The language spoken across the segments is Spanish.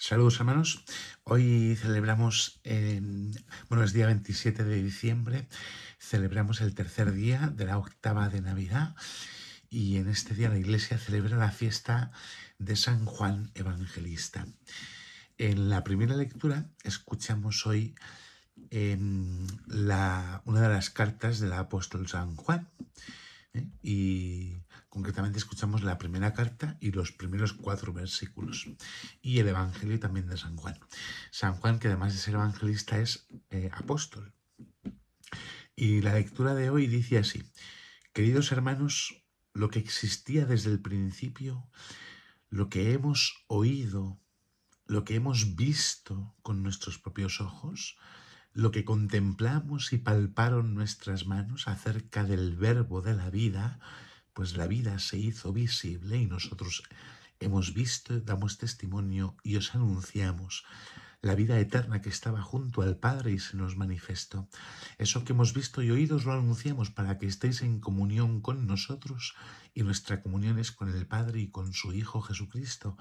Saludos hermanos, hoy celebramos, eh, bueno es día 27 de diciembre, celebramos el tercer día de la octava de Navidad y en este día la iglesia celebra la fiesta de San Juan Evangelista. En la primera lectura escuchamos hoy em, la, una de las cartas del apóstol San Juan. ¿eh? y concretamente escuchamos la primera carta y los primeros cuatro versículos y el Evangelio también de San Juan. San Juan, que además de ser evangelista, es eh, apóstol. Y la lectura de hoy dice así, queridos hermanos, lo que existía desde el principio, lo que hemos oído, lo que hemos visto con nuestros propios ojos, lo que contemplamos y palparon nuestras manos acerca del verbo de la vida, pues la vida se hizo visible y nosotros hemos visto, damos testimonio y os anunciamos la vida eterna que estaba junto al Padre y se nos manifestó. Eso que hemos visto y oído os lo anunciamos para que estéis en comunión con nosotros y nuestra comunión es con el Padre y con su Hijo Jesucristo.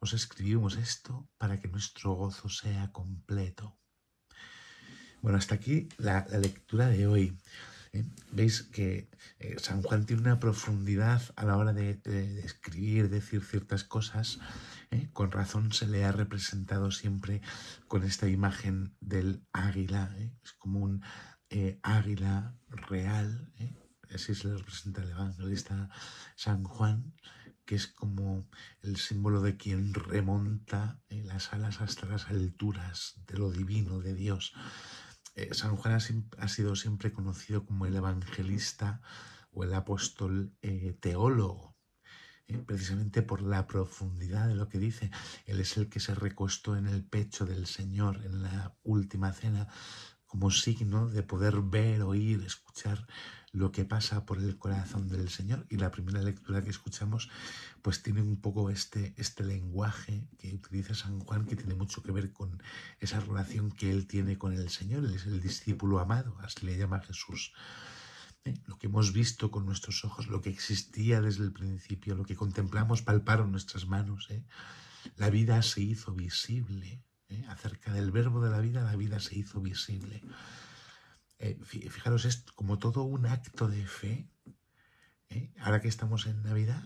Os escribimos esto para que nuestro gozo sea completo. Bueno, hasta aquí la, lectura de hoy. ¿eh? Veis que eh, San Juan tiene una profundidad a la hora de, escribir, decir ciertas cosas. ¿eh? Con razón se le ha representado siempre con esta imagen del águila. Es como un águila real. Así se le representa el evangelista San Juan, que es como el símbolo de quien remonta las alas hasta las alturas de lo divino, de Dios. Eh, San Juan ha, sido siempre conocido como el evangelista o el apóstol eh, teólogo, ¿eh? precisamente por la profundidad de lo que dice. Él es el que se recostó en el pecho del Señor en la última cena como signo de poder ver, oír, escuchar lo que pasa por el corazón del Señor y la primera lectura que escuchamos pues tiene un poco este, este lenguaje que utiliza San Juan que tiene mucho que ver con esa relación que él tiene con el Señor, él es el discípulo amado, así le llama Jesús. ¿Eh? lo que hemos visto con nuestros ojos, lo que existía desde el principio, lo que contemplamos, palparon nuestras manos. ¿eh? La vida se hizo visible. ¿eh? Acerca del verbo de la vida, la vida se hizo visible. Eh, fijaros, es como todo un acto de fe. ¿eh? Ahora que estamos en Navidad,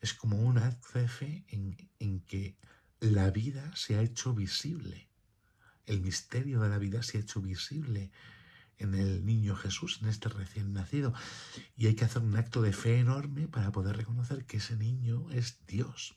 es como un acto de fe en, en que la vida se ha hecho visible. El misterio de la vida se ha hecho visible en el niño Jesús, en este recién nacido. Y hay que hacer un acto de fe enorme para poder reconocer que ese niño es Dios.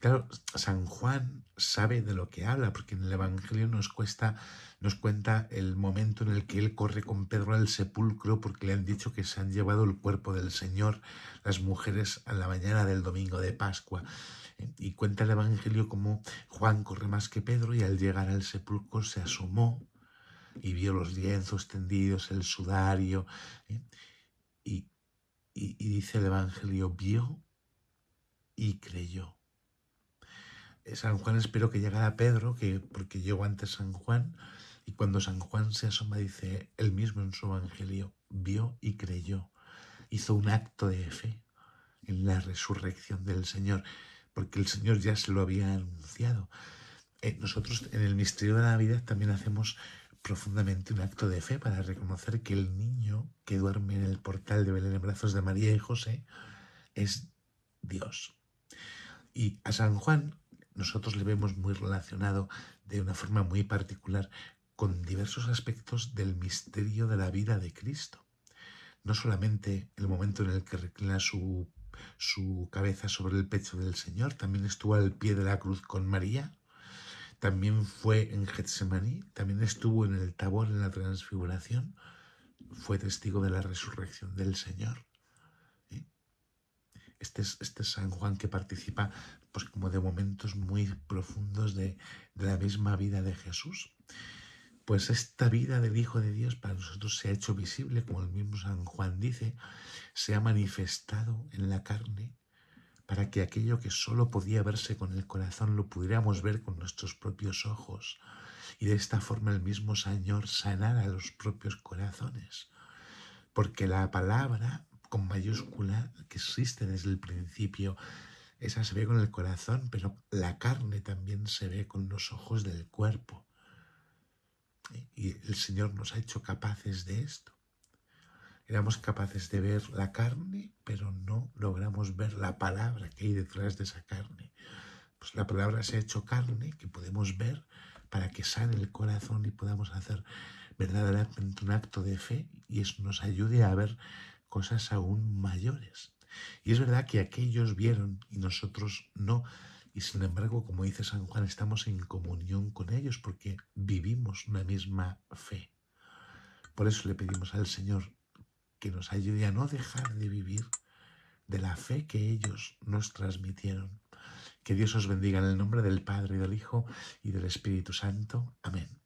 Claro, San Juan sabe de lo que habla, porque en el Evangelio nos, cuenta el momento en el que él corre con Pedro al sepulcro porque le han dicho que se han llevado el cuerpo del Señor las mujeres a la mañana del domingo de Pascua. Y cuenta el Evangelio como Juan corre más que Pedro y al llegar al sepulcro se asomó y vio los lienzos tendidos, el sudario. y dice el Evangelio, vio y creyó. San Juan espero que llegara Pedro, que, porque llegó antes San Juan, y cuando San Juan se asoma, dice él mismo en su Evangelio, vio y creyó, hizo un acto de fe en la resurrección del Señor, porque el Señor ya se lo había anunciado. Eh, nosotros en el misterio de la Navidad también hacemos profundamente un acto de fe para reconocer que el niño que duerme en el portal de Belén en brazos de María y José es Dios. Y a San Juan nosotros le vemos muy relacionado de una forma muy particular con diversos aspectos del misterio de la vida de Cristo. No solamente el momento en el que reclina su, su cabeza sobre el pecho del Señor, también estuvo al pie de la cruz con María, también fue en Getsemaní, también estuvo en el Tabor en la transfiguración, fue testigo de la resurrección del Señor. Este, este, es, San Juan que participa pues como de momentos muy profundos de, de la misma vida de Jesús. Pues esta vida del Hijo de Dios para nosotros se ha hecho visible, como el mismo San Juan dice, se ha manifestado en la carne para que aquello que solo podía verse con el corazón lo pudiéramos ver con nuestros propios ojos y de esta forma el mismo Señor sanara los propios corazones. Porque la palabra con mayúscula que existe desde el principio. Esa se ve con el corazón, pero la carne también se ve con los ojos del cuerpo. Y el Señor nos ha hecho capaces de esto. Éramos capaces de ver la carne, pero no logramos ver la palabra que hay detrás de esa carne. Pues la palabra se ha hecho carne, que podemos ver para que sane el corazón y podamos hacer verdaderamente un acto de fe y eso nos ayude a ver cosas aún mayores. Y es verdad que aquellos vieron y nosotros no. Y sin embargo, como dice San Juan, estamos en comunión con ellos porque vivimos una misma fe. Por eso le pedimos al Señor que nos ayude a no dejar de vivir de la fe que ellos nos transmitieron. Que Dios os bendiga en el nombre del Padre, y del Hijo y del Espíritu Santo. Amén.